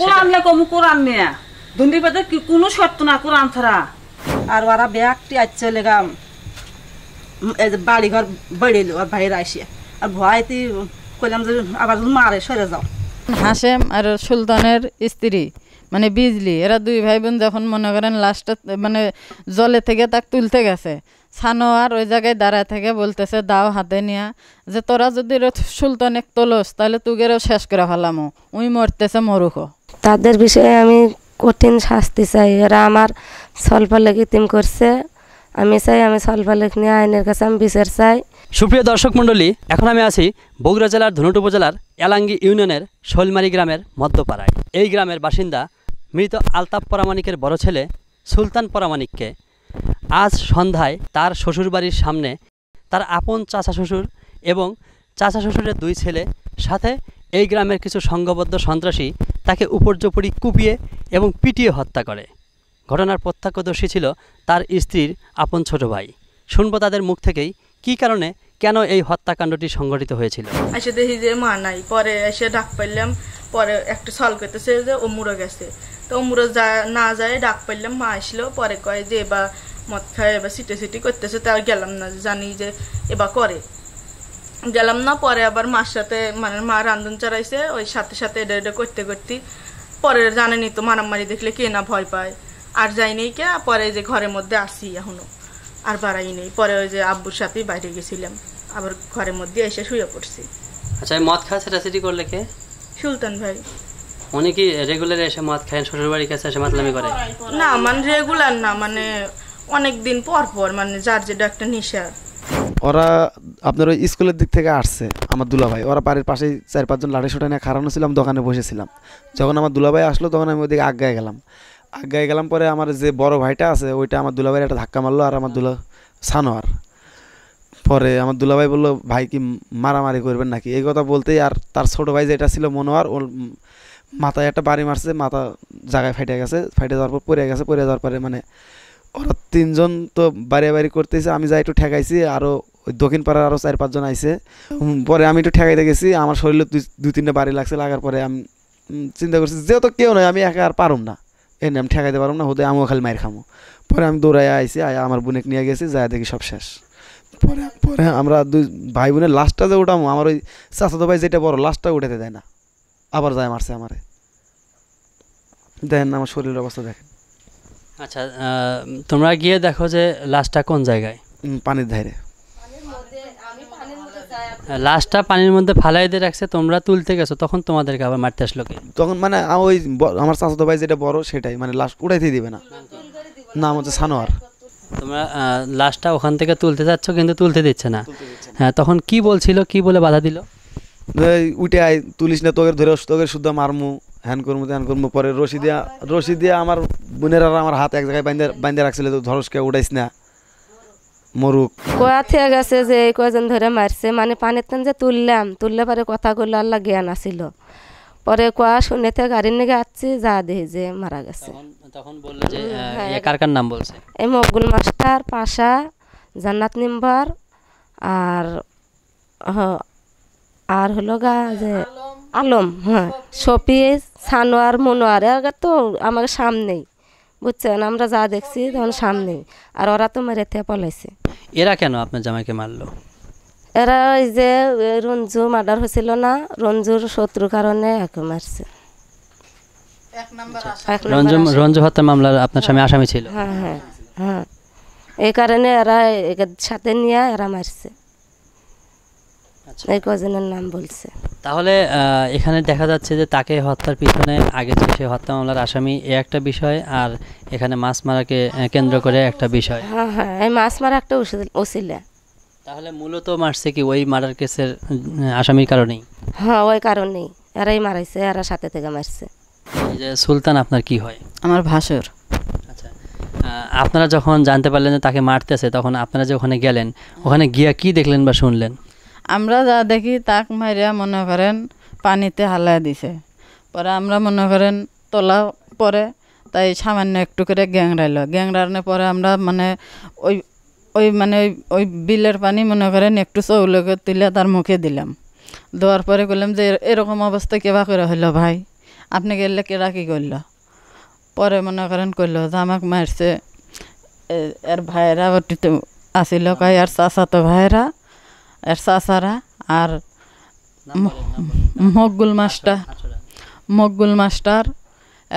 কোরআন লেখো কমু কোরআন নিয়ে দুন্দি পাতে কি কোনো শর্ত না কোরআন ছাড়া আর ওরা ব্যাগটি আচ্ছা লেগাম বাড়ি ঘর বেড়েল আর ভাইরা আসিয়া আর ভয়তে কইলাম যে আবার মারে সরে যাও হাসেম আর সুলতানের স্ত্রী মানে বিজলি এরা দুই ভাই বোন যখন মনে করেন লাস্টে মানে জলে থেকে তাক তুলতে গেছে সানো আর ওই জায়গায় দাঁড়ায় থেকে বলতেছে দাও হাতে নিয়া যে তোরা যদি এক তোলস তাহলে তুগেরও শেষ করে ফেলামো উই মরতেছে মরুখো তাদের বিষয়ে আমি কঠিন শাস্তি চাই এরা আমার স্বল্পলেখি তিম করছে আমি চাই আমি স্বল্পলেখ নিয়ে আইনের কাছে আমি বিচার চাই সুপ্রিয় দর্শক মণ্ডলী এখন আমি আছি বগুড়া জেলার ধনুট উপজেলার এলাঙ্গি ইউনিয়নের শৈলমারি গ্রামের মধ্যপাড়ায় এই গ্রামের বাসিন্দা মৃত আলতাপ পরামানিকের বড় ছেলে সুলতান পরামানিককে আজ সন্ধ্যায় তার শ্বশুরবাড়ির সামনে তার আপন চাচা শ্বশুর এবং চাচা শ্বশুরের দুই ছেলে সাথে এই গ্রামের কিছু সংঘবদ্ধ সন্ত্রাসী তাকে উপর্যপরি কুপিয়ে এবং পিটিয়ে হত্যা করে ঘটনার প্রত্যক্ষদর্শী ছিল তার স্ত্রীর আপন ছোট ভাই শুনবো তাদের মুখ থেকেই কি কারণে কেন এই হত্যাকাণ্ডটি সংঘটিত হয়েছিল এসে দেখি যে মা নাই পরে এসে ডাক পাইলাম পরে একটু সল করতেছে যে অমুরো গেছে তো অমুরো যা না যায় ডাক পাইলাম মা আসলেও পরে কয় যে এবার মদ খায় এবার সিটে সিটি করতেছে তাও গেলাম না জানি যে এবার করে গেলাম না পরে আবার মার সাথে মানে মা রান্ধন চড়াইছে ওই সাথে সাথে এটা এটা করতে করতে পরে জানেনি তো মারামারি দেখলে কে না ভয় পায় আর যাইনি কে পরে যে ঘরের মধ্যে আসি এখনো আর বাড়াই নেই পরে ওই যে আব্বুর সাথে বাইরে গেছিলাম আবার ঘরের মধ্যে এসে শুয়ে পড়ছি আচ্ছা মদ খাওয়া সেটাসেটি করলে কে সুলতান ভাই উনি কি রেগুলার এসে মদ খায় শ্বশুর বাড়ির কাছে এসে মাতলামি করে না মানে রেগুলার না মানে অনেক দিন পর পর মানে যার যেটা একটা নেশা ওরা আপনার ওই স্কুলের দিক থেকে আসছে আমার দুলাভাই ওরা বাড়ির পাশেই চার পাঁচজন লাঠি সোটা নিয়ে খাড়ানো ছিলাম দোকানে বসেছিলাম যখন আমার দুলাভাই আসলো তখন আমি ওদিকে আগ্গায় গেলাম আগায় গেলাম পরে আমার যে বড় ভাইটা আছে ওইটা আমার দুলাভাইয়ের একটা ধাক্কা মারলো আর আমার দুলা সানোয়ার পরে আমার দুলাভাই বললো ভাই কি মারামারি করবেন নাকি এই কথা বলতেই আর তার ছোটো ভাই যেটা ছিল মনোয়ার ওর মাথায় একটা বাড়ি মারছে মাথা জায়গায় ফেটে গেছে ফেটে যাওয়ার পর পড়ে গেছে পড়ে যাওয়ার পরে মানে ওরা তিনজন তো বাড়ি বাড়ি করতেছে আমি যাই একটু ঠেকাইছি আরও ওই দক্ষিণ পাড়ার আরও চার পাঁচজন আইসে পরে আমি একটু ঠেকাইতে গেছি আমার শরীরে দু তিনটা বাড়ি লাগছে লাগার পরে আমি চিন্তা করছি যেহেতু কেউ নয় আমি একা আর পারুম না এর আমি ঠেকাইতে পারুম না হতে আমিও খালি মায়ের খামো পরে আমি দৌড়ায় আইসি আয় আমার বোনেক নিয়ে গেছি যায় দেখি সব শেষ পরে পরে আমরা দুই ভাই বোনের লাস্টটা যে উঠামো আমার ওই চাচাতো ভাই যেটা বড় লাস্টটা উঠাতে দেয় না আবার যায় মারছে আমারে দেখেন আমার শরীরের অবস্থা দেখেন আচ্ছা তোমরা গিয়ে দেখো যে লাস্টটা কোন জায়গায় পানির ধারে লাশটা পানির মধ্যে ফালাই দিয়ে রাখছে তোমরা তুলতে গেছো তখন তোমাদেরকে আবার মারতে আসলো কি তখন মানে ওই আমার চাচাতো ভাই যেটা বড় সেটাই মানে লাশ উঠাইতে দিবে না নাম হচ্ছে সানোয়ার তোমরা লাশটা ওখান থেকে তুলতে যাচ্ছ কিন্তু তুলতে দিচ্ছে না হ্যাঁ তখন কি বলছিল কি বলে বাধা দিল উঠে আয় তুলিস না তোকে ধরে তোকে শুদ্ধ মারমু হ্যান করবো ধ্যান করবো পরে রশি দিয়া রশি দিয়া আমার বোনেরা আমার হাত এক জায়গায় বাইন্দে বাইন্দে রাখছিল ধরসকে উঠাইস না মরুক কয়া থেকে গেছে যে এই কয়জন ধরে মারছে মানে পানির তেন যে তুললাম তুললে পরে কথাগুলো আল্লাহ জ্ঞান আসিল পরে কয়া শুনেতে গাড়ির নিয়ে আসছি যা দেখি যে মারা গেছে হ্যাঁ। এই মকবুল মাস্টার পাশা জান্নাত নিম্বার আর আর হলো গা যে আলম হ্যাঁ সপি সানোয়ার মনোয়ার আর তো আমার সামনেই বুঝছেন আমরা যা দেখছি তখন সামনেই আর ওরা তো মেরেতে পলাইছে এরা কেন আপনার জামাইকে মারলো এরা ওই যে রঞ্জু মার্ডার হয়েছিল না রঞ্জুর শত্রু কারণে একে মারছে আচ্ছা। রঞ্জু রঞ্জু হত্যা মামলার আপনার স্বামী হ্যাঁ। আসামি ছিল হ্যাঁ হ্যাঁ হ্যাঁ এই কারণে এরা সাথে নিয়ে এরা মারছে আচ্ছা। এই কজনের নাম বলছে তাহলে এখানে দেখা যাচ্ছে যে তাকে হত্যার পিছনে আগে যে সে হত্যা মামলার আসামি এ একটা বিষয় আর এখানে মাছ মারাকে কেন্দ্র করে একটা বিষয় হ্যাঁ হ্যাঁ এই মাছ মারা একটা ওসিলা তাহলে মূলত মারছে কি ওই মার্ডার কেসের আসামির কারণেই হ্যাঁ ওই কারণেই এরাই মারাইছে এরা সাথে থেকে মারছে যে সুলতান আপনার কি হয় আমার ভাসুর আচ্ছা আপনারা যখন জানতে পারলেন যে তাকে মারতেছে তখন আপনারা যে ওখানে গেলেন ওখানে গিয়া কি দেখলেন বা শুনলেন আমরা যা দেখি তাক মাইরা মনে করেন পানিতে হালাই দিছে পরে আমরা মনে করেন তোলা পরে তাই সামান্য একটু করে গ্যাংড়াইল গ্যাংড়ানোর পরে আমরা মানে ওই ওই মানে ওই বিলের পানি মনে করেন একটু চৌলকে তুলে তার মুখে দিলাম দেওয়ার পরে বললাম যে এরকম অবস্থা কেবা করে হইলো ভাই আপনি গেলে কেরা কী করল পরে মনে করেন করলো যে আমাক মারছে এর ভাইয়েরা আসিল কয় আর চাচাতো ভাইয়েরা এর চাচারা আর মকগুল মাস্টার আচ্ছা, আচ্ছা। মকগুল মাস্টার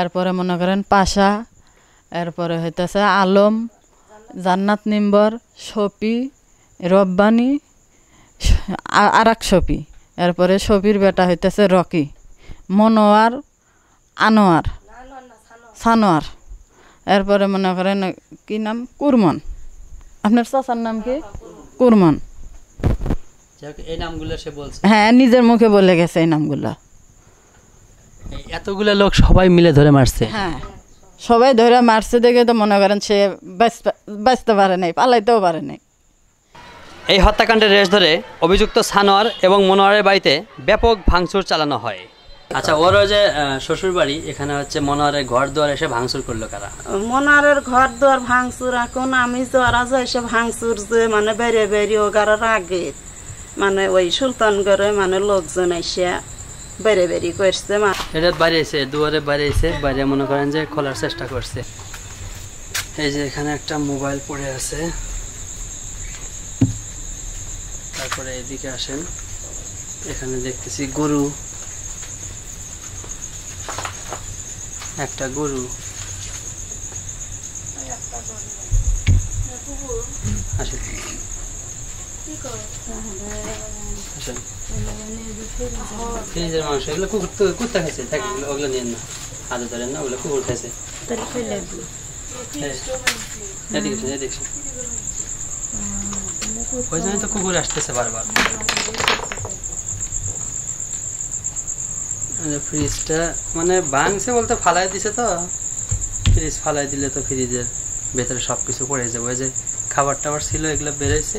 এরপরে মনে করেন পাশা এরপরে হইতেছে আলম জান্নাত নিম্বর সপি রব্বানি আর এক সপি এরপরে সপির বেটা হইতেছে রকি মনোয়ার আনোয়ার সানোয়ার এরপরে মনে করেন কি নাম কুরমন আপনার চাচার নাম কি কুরমন হ্যাঁ নিজের মুখে বলে গেছে এই নামগুলো এতগুলো লোক সবাই মিলে ধরে মারছে হ্যাঁ সবাই ধরে মারছে দেখে তো মনে করেন সে বাঁচতে পারে নাই পালাইতেও পারে নাই এই হত্যাকাণ্ডের রেশ ধরে অভিযুক্ত সানোয়ার এবং মনোয়ারের বাড়িতে ব্যাপক ভাঙচুর চালানো হয় আচ্ছা ওর যে শ্বশুর বাড়ি এখানে হচ্ছে মনোয়ারের ঘর দুয়ার এসে ভাঙচুর করলো কারা মনোয়ারের ঘর দুয়ার ভাঙচুর এখন আমি জরা যে এসে ভাঙচুর যে মানে বেরিয়ে বেরিয়ে ও ওগার আগে মানে ওই সুলতানগড়ে মানে লোকজন এসে বেড়ে বেড়ি করছে এটা বাড়িয়েছে দুয়ারে বাড়িয়েছে বাইরে মনে করেন যে খোলার চেষ্টা করছে এই যে এখানে একটা মোবাইল পড়ে আছে তারপরে এদিকে আসেন এখানে দেখতেছি গরু একটা গরু আসে হ্যাঁ, কুকুর আসতেছে বারবার ফ্রিজটা মানে ভাঙছে বলতে ফালাই দিছে তো ফ্রিজ ফালাই দিলে তো ফ্রিজের ভেতরে সবকিছু পড়ে যাবে ওই যে খাবার টাবার ছিল এগুলো বেড়েছে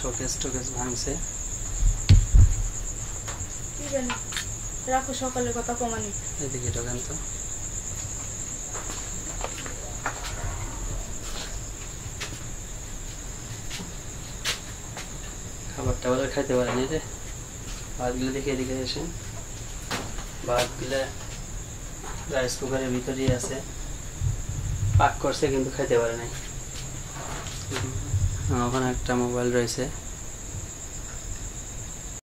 শোকেস টোকেস ভাঙছে রাখো সকালের কথা কমানি এদিকে ঢোকেন তো খাবার টাবার খাইতে পারেনি রে ভাতগুলো দেখে এদিকে এসে ভাতগুলো রাইস কুকারের ভিতরেই আছে পাক করছে কিন্তু খাইতে পারে নাই ওখানে একটা মোবাইল রয়েছে